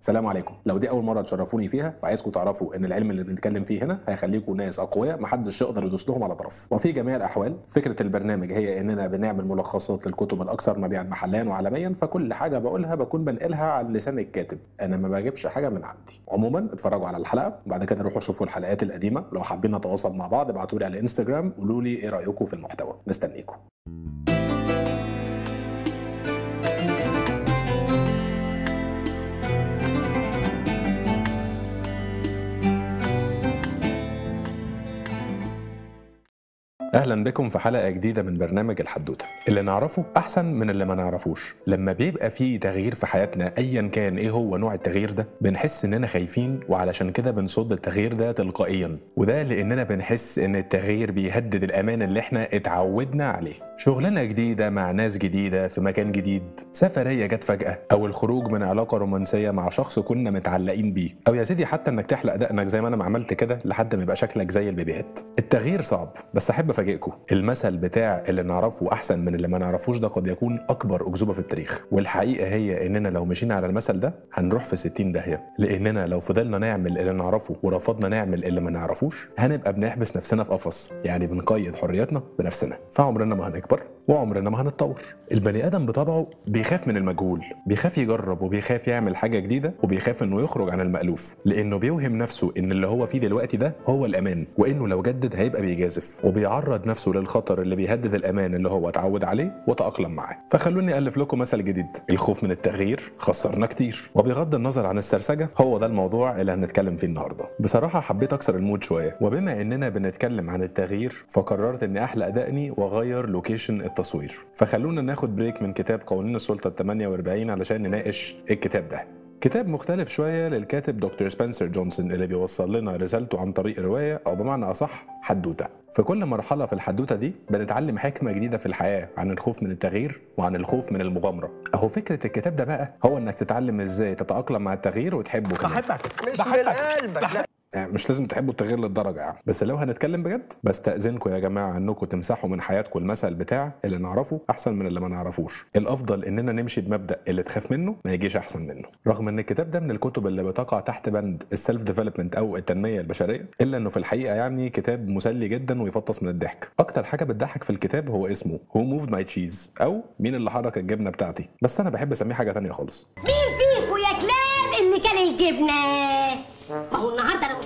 السلام عليكم لو دي اول مره تشرفوني فيها فعايزكم تعرفوا ان العلم اللي بنتكلم فيه هنا هيخليكم ناس اقوياء محدش يقدر يدوس لهم على طرف وفي جميع الاحوال فكره البرنامج هي اننا بنعمل ملخصات للكتب الاكثر مبيعا محليا وعالميا فكل حاجه بقولها بكون بنقلها على لسان الكاتب انا ما بجيبش حاجه من عندي عموما اتفرجوا على الحلقه وبعد كده روحوا شوفوا الحلقات القديمه لو حابين نتواصل مع بعض ابعتوا لي على الانستجرام قولوا لي ايه رايكم في المحتوى مستنيكم اهلا بكم في حلقه جديده من برنامج الحدوته اللي نعرفه احسن من اللي ما نعرفوش لما بيبقى فيه تغيير في حياتنا ايا كان ايه هو نوع التغيير ده بنحس اننا خايفين وعلشان كده بنصد التغيير ده تلقائيا وده لاننا بنحس ان التغيير بيهدد الامان اللي احنا اتعودنا عليه شغلانة جديدة مع ناس جديدة في مكان جديد سفرية جت فجأة أو الخروج من علاقة رومانسية مع شخص كنا متعلقين بيه أو يا سيدي حتى إنك تحلق دقنك زي ما أنا ما عملت كده لحد ما يبقى شكلك زي البيبيهات التغيير صعب بس أحب أفاجئكم المثل بتاع اللي نعرفه أحسن من اللي ما نعرفوش ده قد يكون أكبر أكذوبة في التاريخ والحقيقة هي إننا لو مشينا على المثل ده هنروح في 60 داهية لأننا لو فضلنا نعمل اللي نعرفه ورفضنا نعمل اللي ما نعرفوش هنبقى بنحبس نفسنا في قفص يعني بنقيد حريتنا بنفسنا فعمرنا ما هنك por وعمرنا ما هنتطور البني ادم بطبعه بيخاف من المجهول بيخاف يجرب وبيخاف يعمل حاجه جديده وبيخاف انه يخرج عن المالوف لانه بيوهم نفسه ان اللي هو فيه دلوقتي ده هو الامان وانه لو جدد هيبقى بيجازف وبيعرض نفسه للخطر اللي بيهدد الامان اللي هو اتعود عليه وتاقلم معاه فخلوني الف لكم مثل جديد الخوف من التغيير خسرنا كتير وبغض النظر عن السرسجه هو ده الموضوع اللي هنتكلم فيه النهارده بصراحه حبيت اكسر المود شويه وبما اننا بنتكلم عن التغيير فقررت اني احلق دقني واغير لوكيشن التصوير فخلونا ناخد بريك من كتاب قوانين السلطة 48 علشان نناقش الكتاب ده كتاب مختلف شوية للكاتب دكتور سبنسر جونسون اللي بيوصل لنا رسالته عن طريق رواية أو بمعنى أصح حدوتة في كل مرحلة في الحدوتة دي بنتعلم حكمة جديدة في الحياة عن الخوف من التغيير وعن الخوف من المغامرة أهو فكرة الكتاب ده بقى هو إنك تتعلم إزاي تتأقلم مع التغيير وتحبه كمان بحبك مش بحبك. من قلبك بحبك. يعني مش لازم تحبوا التغيير للدرجه يعني بس لو هنتكلم بجد بستاذنكم يا جماعه انكم تمسحوا من حياتكم المثل بتاع اللي نعرفه احسن من اللي ما نعرفوش الافضل اننا نمشي بمبدا اللي تخاف منه ما يجيش احسن منه رغم ان الكتاب ده من الكتب اللي بتقع تحت بند السيلف ديفلوبمنت او التنميه البشريه الا انه في الحقيقه يعني كتاب مسلي جدا ويفطس من الضحك اكتر حاجه بتضحك في الكتاب هو اسمه هو موفد ماي تشيز او مين اللي حرك الجبنه بتاعتي بس انا بحب اسميه حاجه ثانيه خالص مين فيكم يا كلاب اللي كان الجبنه Ako na, tanong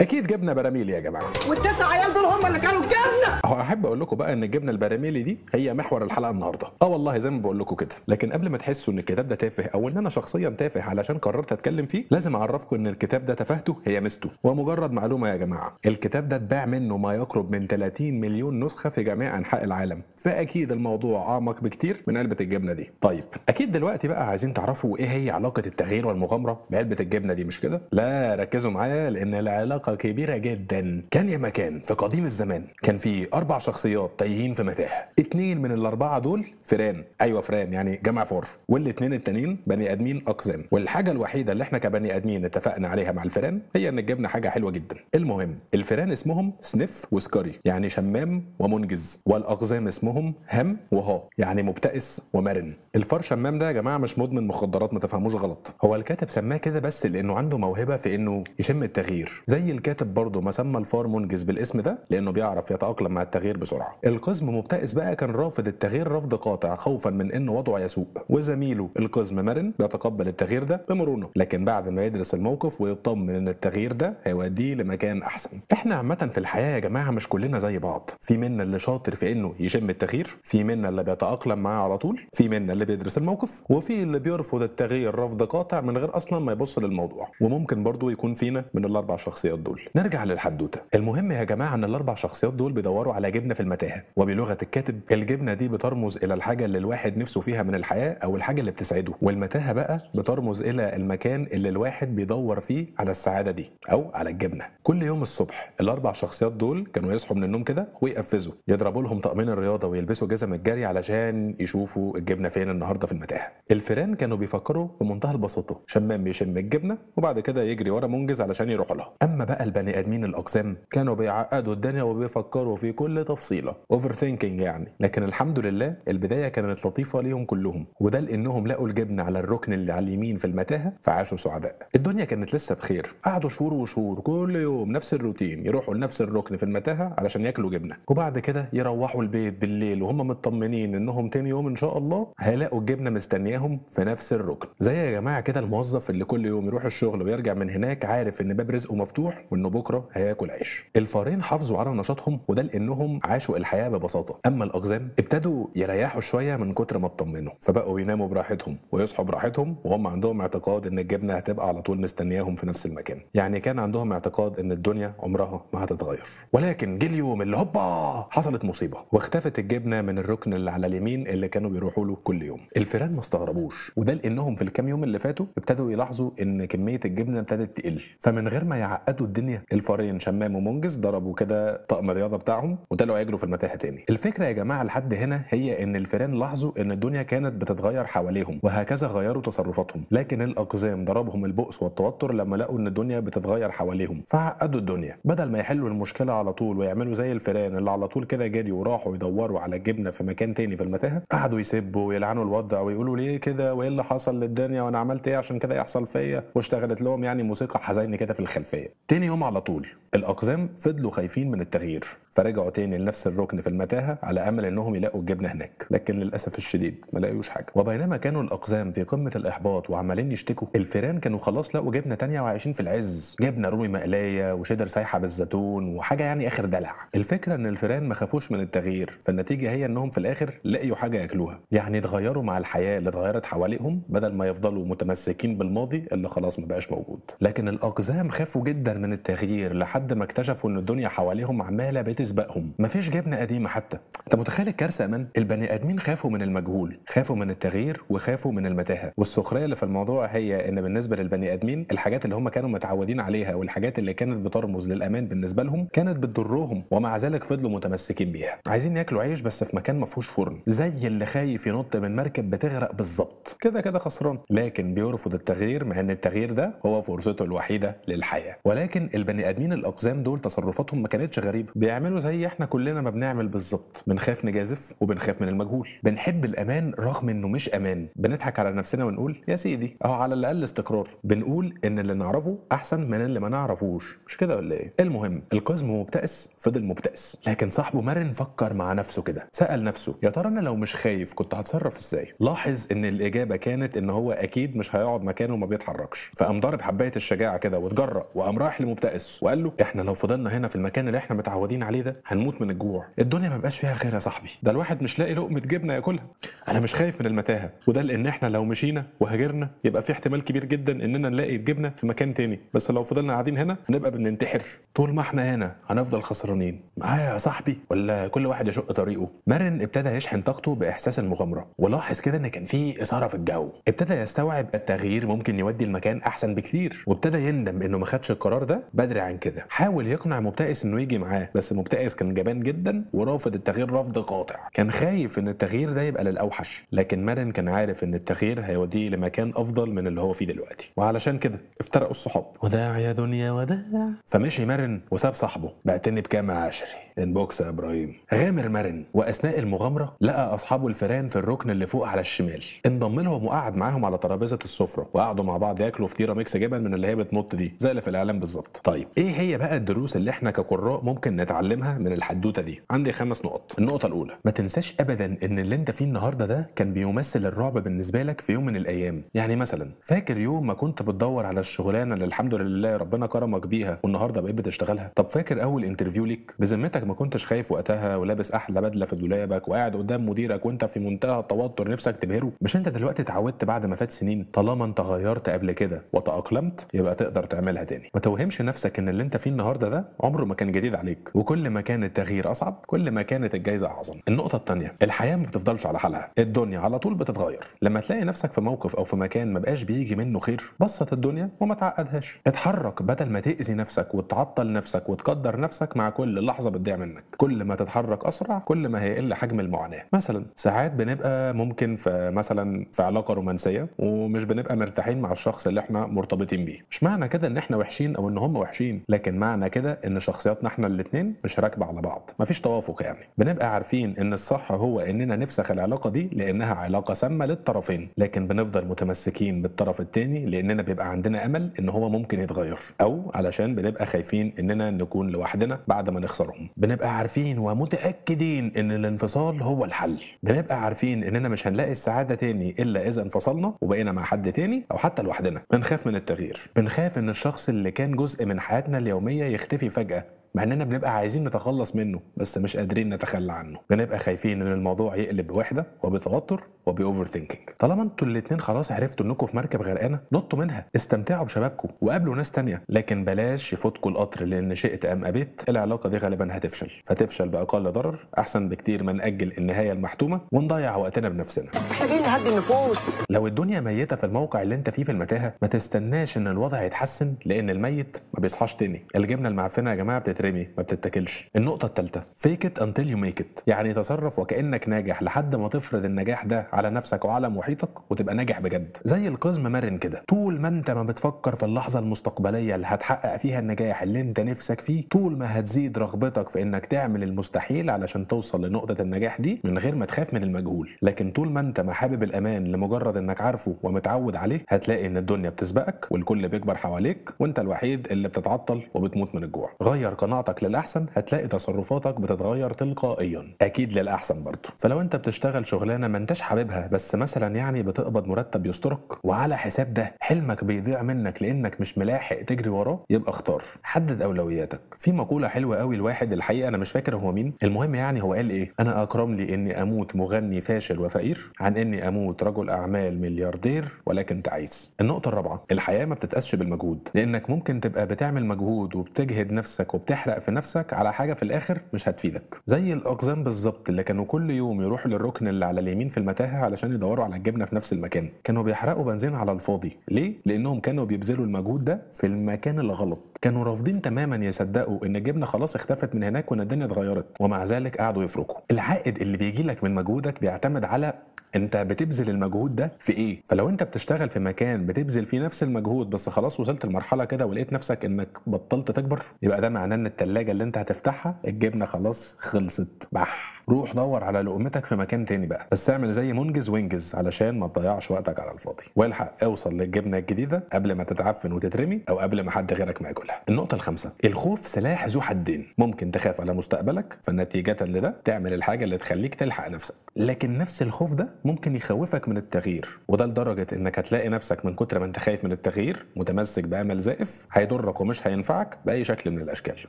اكيد جبنه براميلي يا جماعه والتسع عيال دول هم اللي كانوا الجبنه هو احب اقول لكم بقى ان الجبنه البراميلي دي هي محور الحلقه النهارده اه والله زي ما بقول لكم كده لكن قبل ما تحسوا ان الكتاب ده تافه او ان انا شخصيا تافه علشان قررت اتكلم فيه لازم اعرفكم ان الكتاب ده تفاهته هي مستو ومجرد معلومه يا جماعه الكتاب ده اتباع منه ما يقرب من 30 مليون نسخه في جميع انحاء العالم فاكيد الموضوع اعمق بكتير من علبه الجبنه دي طيب اكيد دلوقتي بقى عايزين تعرفوا ايه هي علاقه التغيير والمغامره بعلبه الجبنه دي مش كده لا ركزوا معايا لان العلاقه علاقة كبيرة جدا كان يا مكان في قديم الزمان كان في أربع شخصيات تايهين في متاهة اتنين من الأربعة دول فران أيوة فران يعني جمع فورف والاتنين التانيين بني آدمين أقزام والحاجة الوحيدة اللي احنا كبني آدمين اتفقنا عليها مع الفران هي إن جبنا حاجة حلوة جدا المهم الفران اسمهم سنف وسكري يعني شمام ومنجز والأقزام اسمهم هم وها يعني مبتئس ومرن الفار شمام ده يا جماعة مش مدمن مخدرات ما تفهموش غلط هو الكاتب سماه كده بس لأنه عنده موهبة في إنه يشم التغيير زي الكاتب برضه ما سمى الفار منجز بالاسم ده لانه بيعرف يتاقلم مع التغيير بسرعه القزم مبتئس بقى كان رافض التغيير رفض قاطع خوفا من ان وضعه يسوء وزميله القزم مرن بيتقبل التغيير ده بمرونه لكن بعد ما يدرس الموقف ويطمن ان التغيير ده هيوديه لمكان احسن احنا عامه في الحياه يا جماعه مش كلنا زي بعض في منا اللي شاطر في انه يشم التغيير في منا اللي بيتاقلم معاه على طول في منا اللي بيدرس الموقف وفي اللي بيرفض التغيير رفض قاطع من غير اصلا ما يبص للموضوع وممكن برضه يكون فينا من الاربع شخصيات دول دول نرجع للحدوته المهم يا جماعه ان الاربع شخصيات دول بيدوروا على جبنه في المتاهه وبلغه الكاتب الجبنه دي بترمز الى الحاجه اللي الواحد نفسه فيها من الحياه او الحاجه اللي بتسعده والمتاهه بقى بترمز الى المكان اللي الواحد بيدور فيه على السعاده دي او على الجبنه كل يوم الصبح الاربع شخصيات دول كانوا يصحوا من النوم كده ويقفزوا يضربوا لهم طقمين الرياضه ويلبسوا جزم الجري علشان يشوفوا الجبنه فين النهارده في المتاهه الفيران كانوا بيفكروا بمنتهى البساطه شمام يشم الجبنه وبعد كده يجري ورا منجز علشان يروح لها اما بقى بقى البني ادمين الاقسام كانوا بيعقدوا الدنيا وبيفكروا في كل تفصيله اوفر ثينكينج يعني لكن الحمد لله البدايه كانت لطيفه ليهم كلهم وده لانهم لقوا الجبن على الركن اللي على اليمين في المتاهه فعاشوا سعداء الدنيا كانت لسه بخير قعدوا شهور وشهور كل يوم نفس الروتين يروحوا لنفس الركن في المتاهه علشان ياكلوا جبنه وبعد كده يروحوا البيت بالليل وهم مطمنين انهم تاني يوم ان شاء الله هيلاقوا الجبنه مستنياهم في نفس الركن زي يا جماعه كده الموظف اللي كل يوم يروح الشغل ويرجع من هناك عارف ان باب رزقه مفتوح وانه بكره هياكل عيش الفارين حافظوا على نشاطهم وده لانهم عاشوا الحياه ببساطه اما الاقزام ابتدوا يريحوا شويه من كتر ما اطمنوا فبقوا يناموا براحتهم ويصحوا براحتهم وهم عندهم اعتقاد ان الجبنه هتبقى على طول مستنياهم في نفس المكان يعني كان عندهم اعتقاد ان الدنيا عمرها ما هتتغير ولكن جه اليوم اللي هوبا حصلت مصيبه واختفت الجبنه من الركن اللي على اليمين اللي كانوا بيروحوا له كل يوم الفيران ما استغربوش وده لانهم في الكام يوم اللي فاتوا ابتدوا يلاحظوا ان كميه الجبنه ابتدت تقل فمن غير ما يعقدوا الدنيا الفارين شمام ومنجز ضربوا كده طقم الرياضه بتاعهم وطلعوا يجروا في المتاهه تاني الفكره يا جماعه لحد هنا هي ان الفيران لاحظوا ان الدنيا كانت بتتغير حواليهم وهكذا غيروا تصرفاتهم لكن الاقزام ضربهم البؤس والتوتر لما لقوا ان الدنيا بتتغير حواليهم فعقدوا الدنيا بدل ما يحلوا المشكله على طول ويعملوا زي الفيران اللي على طول كده جري وراحوا يدوروا على الجبنه في مكان تاني في المتاهه قعدوا يسبوا ويلعنوا الوضع ويقولوا ليه كده وايه اللي حصل للدنيا وانا عملت ايه عشان كده يحصل فيا واشتغلت لهم يعني موسيقى حزينه كده في الخلفيه تاني يوم على طول الأقزام فضلوا خايفين من التغيير فرجعوا تاني لنفس الركن في المتاهه على امل انهم يلاقوا الجبنه هناك لكن للاسف الشديد ما لاقيوش حاجه وبينما كانوا الاقزام في قمه الاحباط وعمالين يشتكوا الفيران كانوا خلاص لاقوا جبنه تانية وعايشين في العز جبنه رومي مقليه وشدر سايحه بالزيتون وحاجه يعني اخر دلع الفكره ان الفيران ما خافوش من التغيير فالنتيجه هي انهم في الاخر لقيوا حاجه ياكلوها يعني اتغيروا مع الحياه اللي اتغيرت حواليهم بدل ما يفضلوا متمسكين بالماضي اللي خلاص ما بقاش موجود لكن الاقزام خافوا جدا من التغيير لحد ما اكتشفوا ان الدنيا حواليهم عماله بتز يسبقهم مفيش جبنه قديمه حتى انت متخيل الكارثه امان البني ادمين خافوا من المجهول خافوا من التغيير وخافوا من المتاهه والسخريه اللي في الموضوع هي ان بالنسبه للبني ادمين الحاجات اللي هم كانوا متعودين عليها والحاجات اللي كانت بترمز للامان بالنسبه لهم كانت بتضرهم ومع ذلك فضلوا متمسكين بيها عايزين ياكلوا عيش بس في مكان ما فيهوش فرن زي اللي خايف ينط من مركب بتغرق بالظبط كده كده خسران لكن بيرفض التغيير مع ان التغيير ده هو فرصته الوحيده للحياه ولكن البني ادمين الاقزام دول تصرفاتهم ما كانتش غريبه بيعملوا بنعمله زي احنا كلنا ما بنعمل بالظبط بنخاف نجازف وبنخاف من المجهول بنحب الامان رغم انه مش امان بنضحك على نفسنا ونقول يا سيدي اهو على الاقل استقرار بنقول ان اللي نعرفه احسن من اللي ما نعرفوش مش كده ولا ايه المهم القزم مبتئس فضل مبتئس لكن صاحبه مرن فكر مع نفسه كده سال نفسه يا ترى انا لو مش خايف كنت هتصرف ازاي لاحظ ان الاجابه كانت ان هو اكيد مش هيقعد مكانه وما بيتحركش فقام ضارب حبايه الشجاعه كده واتجرأ وقام رايح لمبتئس وقال له احنا لو فضلنا هنا في المكان اللي احنا متعودين عليه عليه ده هنموت من الجوع الدنيا ما بقاش فيها خير يا صاحبي ده الواحد مش لاقي لقمه جبنه ياكلها انا مش خايف من المتاهه وده لان احنا لو مشينا وهاجرنا يبقى في احتمال كبير جدا اننا نلاقي الجبنه في مكان تاني بس لو فضلنا قاعدين هنا هنبقى بننتحر طول ما احنا هنا هنفضل خسرانين معايا يا صاحبي ولا كل واحد يشق طريقه مارن ابتدى يشحن طاقته باحساس المغامره ولاحظ كده ان كان في اثاره في الجو ابتدى يستوعب التغيير ممكن يودي المكان احسن بكتير وابتدى يندم انه ما خدش القرار ده بدري عن كده حاول يقنع مبتئس انه يجي معاه بس مكتئب كان جبان جدا ورافض التغيير رفض قاطع كان خايف ان التغيير ده يبقى للاوحش لكن مارن كان عارف ان التغيير هيوديه لمكان افضل من اللي هو فيه دلوقتي وعلشان كده افترقوا الصحاب وداع يا دنيا وداع فمشي مارن وساب صاحبه بعتني بكام عشري انبوكس يا ابراهيم غامر مرن واثناء المغامره لقى اصحابه الفيران في الركن اللي فوق على الشمال انضم لهم وقعد معاهم على ترابيزه السفره وقعدوا مع بعض ياكلوا فطيره ميكس جبن من اللي هي بتنط دي زي اللي في الاعلام بالظبط طيب ايه هي بقى الدروس اللي احنا كقراء ممكن نتعلمها من الحدوته دي عندي خمس نقط النقطه الاولى ما تنساش ابدا ان اللي انت فيه النهارده ده كان بيمثل الرعب بالنسبه لك في يوم من الايام يعني مثلا فاكر يوم ما كنت بتدور على الشغلانه اللي الحمد لله ربنا كرمك بيها والنهارده بقيت بتشتغلها طب فاكر اول انترفيو ليك بذمتك وما كنتش خايف وقتها ولابس احلى بدله في دولابك وقاعد قدام مديرك وانت في منتهى التوتر نفسك تبهره مش انت دلوقتي اتعودت بعد ما فات سنين طالما انت غيرت قبل كده وتاقلمت يبقى تقدر تعملها تاني ما توهمش نفسك ان اللي انت فيه النهارده ده عمره ما كان جديد عليك وكل ما كان التغيير اصعب كل ما كانت الجائزه اعظم النقطه الثانيه الحياه ما بتفضلش على حالها الدنيا على طول بتتغير لما تلاقي نفسك في موقف او في مكان ما بقاش بيجي منه خير بسط الدنيا وما تعقدهاش اتحرك بدل ما تاذي نفسك وتعطل نفسك وتقدر نفسك مع كل لحظه بتضيع منك كل ما تتحرك اسرع كل ما هيقل حجم المعاناه مثلا ساعات بنبقى ممكن في مثلا في علاقه رومانسيه ومش بنبقى مرتاحين مع الشخص اللي احنا مرتبطين بيه مش معنى كده ان احنا وحشين او ان هم وحشين لكن معنى كده ان شخصياتنا احنا الاثنين مش راكبه على بعض مفيش توافق يعني بنبقى عارفين ان الصح هو اننا نفسخ العلاقه دي لانها علاقه سامه للطرفين لكن بنفضل متمسكين بالطرف الثاني لاننا بيبقى عندنا امل ان هو ممكن يتغير او علشان بنبقى خايفين اننا نكون لوحدنا بعد ما نخسرهم بنبقى عارفين ومتاكدين ان الانفصال هو الحل بنبقى عارفين اننا مش هنلاقي السعاده تاني الا اذا انفصلنا وبقينا مع حد تاني او حتى لوحدنا بنخاف من التغيير بنخاف ان الشخص اللي كان جزء من حياتنا اليوميه يختفي فجاه مع اننا بنبقى عايزين نتخلص منه بس مش قادرين نتخلى عنه بنبقى خايفين ان الموضوع يقلب بوحده وبتوتر وباوفر ثينكينج طالما انتوا الاثنين خلاص عرفتوا انكم في مركب غرقانه نطوا منها استمتعوا بشبابكم وقابلوا ناس تانية لكن بلاش يفوتكم القطر لان شئت ام ابيت العلاقه دي غالبا هتفشل فتفشل باقل ضرر احسن بكتير ما ناجل النهايه المحتومه ونضيع وقتنا بنفسنا محتاجين نهدي النفوس لو الدنيا ميته في الموقع اللي انت فيه في المتاهه ما تستناش ان الوضع يتحسن لان الميت ما بيصحاش تاني الجبنه المعفنه يا جماعه بتترمي ما بتتاكلش النقطه الثالثه فيك ات انتل يو ميك ات يعني تصرف وكانك ناجح لحد ما تفرض النجاح ده على نفسك وعلى محيطك وتبقى ناجح بجد زي القزم مرن كده طول ما انت ما بتفكر في اللحظه المستقبليه اللي هتحقق فيها النجاح اللي انت نفسك فيه طول ما هتزيد رغبتك في انك تعمل المستحيل علشان توصل لنقطه النجاح دي من غير ما تخاف من المجهول لكن طول ما انت ما حابب الامان لمجرد انك عارفه ومتعود عليه هتلاقي ان الدنيا بتسبقك والكل بيكبر حواليك وانت الوحيد اللي بتتعطل وبتموت من الجوع غير قناعتك للاحسن هتلاقي تصرفاتك بتتغير تلقائيا اكيد للاحسن برضه فلو انت بتشتغل شغلانه ما انتش حاببها بس مثلا يعني بتقبض مرتب يسترك وعلى حساب ده حلمك بيضيع منك لانك مش ملاحق تجري وراه يبقى اختار حدد اولوياتك في مقوله حلوه قوي لواحد الحقيقه انا مش فاكر هو مين المهم يعني هو قال ايه انا اكرم لي اني اموت مغني فاشل وفقير عن اني اموت رجل اعمال ملياردير ولكن تعيس النقطه الرابعه الحياه ما بتتقاسش بالمجهود لانك ممكن تبقى بتعمل مجهود وبتجهد نفسك وبتحب تحرق في نفسك على حاجه في الاخر مش هتفيدك زي الاقزام بالظبط اللي كانوا كل يوم يروحوا للركن اللي على اليمين في المتاهه علشان يدوروا على الجبنه في نفس المكان كانوا بيحرقوا بنزين على الفاضي ليه لانهم كانوا بيبذلوا المجهود ده في المكان الغلط كانوا رافضين تماما يصدقوا ان الجبنه خلاص اختفت من هناك وان الدنيا اتغيرت ومع ذلك قعدوا يفركوا العائد اللي بيجي لك من مجهودك بيعتمد على انت بتبذل المجهود ده في ايه فلو انت بتشتغل في مكان بتبذل فيه نفس المجهود بس خلاص وصلت لمرحله كده ولقيت نفسك انك بطلت تكبر يبقى ده معناه ان التلاجه اللي انت هتفتحها الجبنه خلاص خلصت بح روح دور على لقمتك في مكان تاني بقى بس اعمل زي منجز وانجز علشان ما تضيعش وقتك على الفاضي والحق اوصل للجبنه الجديده قبل ما تتعفن وتترمي او قبل ما حد غيرك ما ياكلها النقطه الخامسه الخوف سلاح ذو حدين ممكن تخاف على مستقبلك فنتيجه لده تعمل الحاجه اللي تخليك تلحق نفسك لكن نفس الخوف ده ممكن يخوفك من التغيير وده لدرجه انك هتلاقي نفسك من كتر ما انت خايف من التغيير متمسك بامل زائف هيضرك ومش هينفعك باي شكل من الاشكال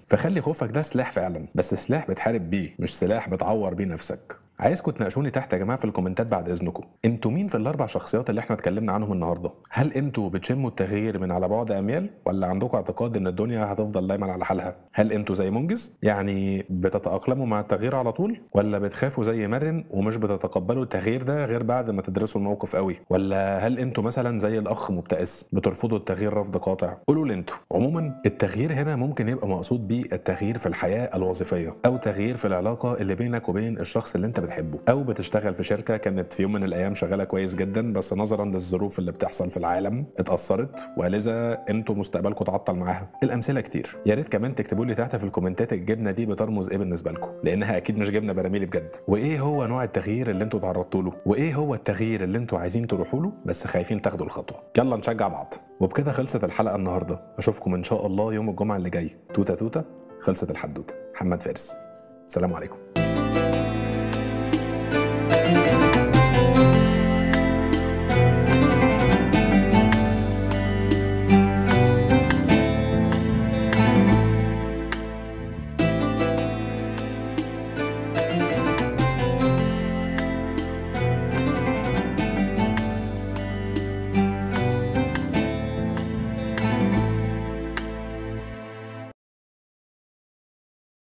فخلي خوفك ده سلاح فعلا بس سلاح بتحارب بيه مش سلاح بتعور بيه نفسك عايزكم تناقشوني تحت يا جماعه في الكومنتات بعد اذنكم انتوا مين في الاربع شخصيات اللي احنا اتكلمنا عنهم النهارده هل انتوا بتشموا التغيير من على بعد اميال ولا عندكم اعتقاد ان الدنيا هتفضل دايما على حالها هل انتوا زي منجز يعني بتتاقلموا مع التغيير على طول ولا بتخافوا زي مرن ومش بتتقبلوا التغيير ده غير بعد ما تدرسوا الموقف قوي ولا هل انتوا مثلا زي الاخ مبتئس بترفضوا التغيير رفض قاطع قولوا لي انتوا عموما التغيير هنا ممكن يبقى مقصود بيه التغيير في الحياه الوظيفيه او تغيير في العلاقه اللي بينك وبين الشخص اللي انت بتحبه او بتشتغل في شركه كانت في يوم من الايام شغاله كويس جدا بس نظرا للظروف اللي بتحصل في العالم اتاثرت ولذا انتوا مستقبلكم اتعطل معاها الامثله كتير يا ريت كمان تكتبوا لي تحت في الكومنتات الجبنه دي بترمز ايه بالنسبه لكم لانها اكيد مش جبنه براميلي بجد وايه هو نوع التغيير اللي انتوا تعرضتوا له وايه هو التغيير اللي انتوا عايزين تروحوا له بس خايفين تاخدوا الخطوه يلا نشجع بعض وبكده خلصت الحلقه النهارده اشوفكم ان شاء الله يوم الجمعه اللي جاي توتا توتا خلصت الحدوته محمد فارس السلام عليكم